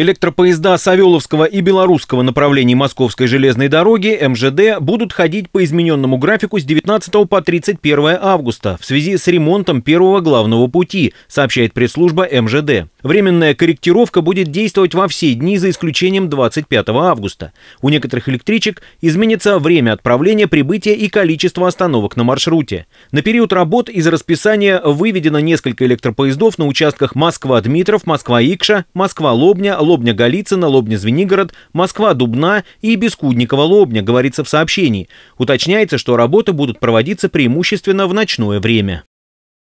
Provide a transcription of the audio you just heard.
Электропоезда Савеловского и Белорусского направлений Московской железной дороги МЖД будут ходить по измененному графику с 19 по 31 августа в связи с ремонтом первого главного пути, сообщает пресс-служба МЖД. Временная корректировка будет действовать во все дни за исключением 25 августа. У некоторых электричек изменится время отправления, прибытия и количество остановок на маршруте. На период работ из расписания выведено несколько электропоездов на участках Москва-Дмитров, Москва-Икша, Москва-Лобня, Лобня Голицына, Лобня Звенигород, Москва Дубна и Бескудникова Лобня, говорится в сообщении. Уточняется, что работы будут проводиться преимущественно в ночное время.